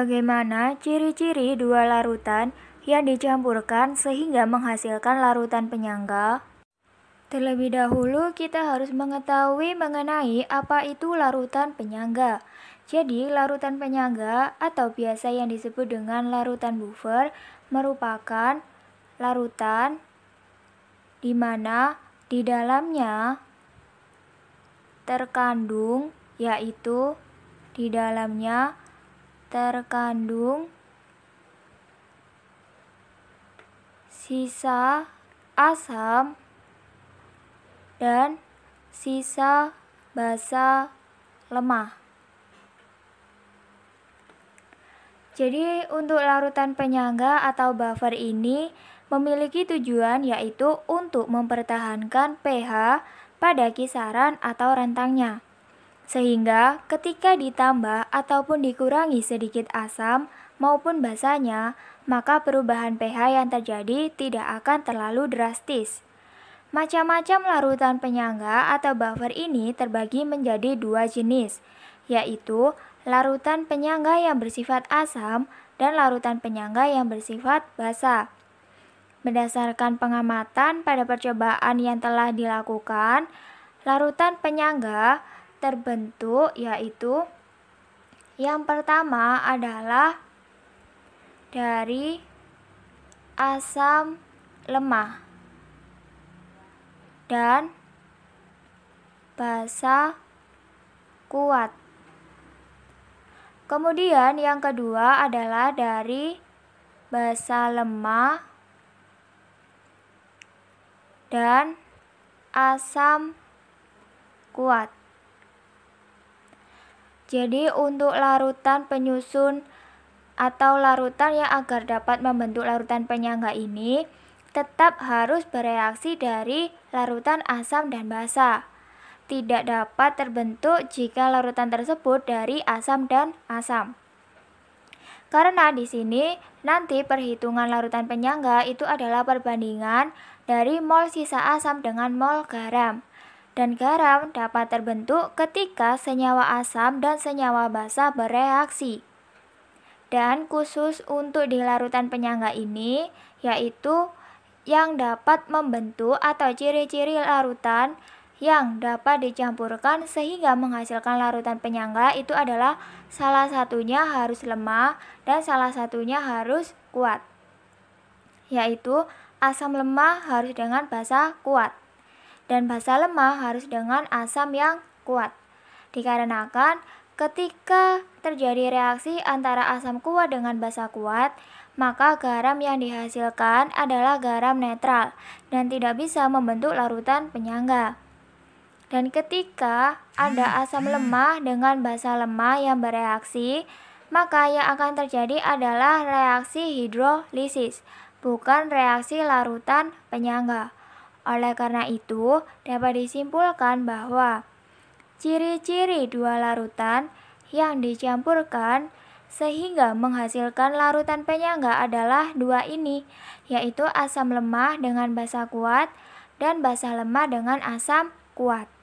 Bagaimana ciri-ciri dua larutan yang dicampurkan sehingga menghasilkan larutan penyangga? Terlebih dahulu kita harus mengetahui mengenai apa itu larutan penyangga. Jadi, larutan penyangga atau biasa yang disebut dengan larutan buffer merupakan larutan di mana di dalamnya terkandung yaitu di dalamnya terkandung sisa asam dan sisa basa lemah. Jadi untuk larutan penyangga atau buffer ini memiliki tujuan yaitu untuk mempertahankan pH pada kisaran atau rentangnya. Sehingga ketika ditambah ataupun dikurangi sedikit asam maupun basahnya, maka perubahan pH yang terjadi tidak akan terlalu drastis. Macam-macam larutan penyangga atau buffer ini terbagi menjadi dua jenis, yaitu larutan penyangga yang bersifat asam dan larutan penyangga yang bersifat basa. Berdasarkan pengamatan pada percobaan yang telah dilakukan, larutan penyangga terbentuk yaitu yang pertama adalah dari asam lemah dan basa kuat. Kemudian yang kedua adalah dari basa lemah dan asam kuat. Jadi untuk larutan penyusun atau larutan yang agar dapat membentuk larutan penyangga ini tetap harus bereaksi dari larutan asam dan basa. Tidak dapat terbentuk jika larutan tersebut dari asam dan asam. Karena di sini nanti perhitungan larutan penyangga itu adalah perbandingan dari mol sisa asam dengan mol garam dan garam dapat terbentuk ketika senyawa asam dan senyawa basa bereaksi. Dan khusus untuk di larutan penyangga ini yaitu yang dapat membentuk atau ciri-ciri larutan yang dapat dicampurkan sehingga menghasilkan larutan penyangga itu adalah salah satunya harus lemah dan salah satunya harus kuat yaitu asam lemah harus dengan basa kuat dan basa lemah harus dengan asam yang kuat. Dikarenakan ketika terjadi reaksi antara asam kuat dengan basa kuat, maka garam yang dihasilkan adalah garam netral dan tidak bisa membentuk larutan penyangga. Dan ketika ada asam lemah dengan basa lemah yang bereaksi, maka yang akan terjadi adalah reaksi hidrolisis, bukan reaksi larutan penyangga. Oleh karena itu, dapat disimpulkan bahwa ciri-ciri dua larutan yang dicampurkan sehingga menghasilkan larutan penyangga adalah dua ini, yaitu asam lemah dengan basa kuat dan basa lemah dengan asam kuat.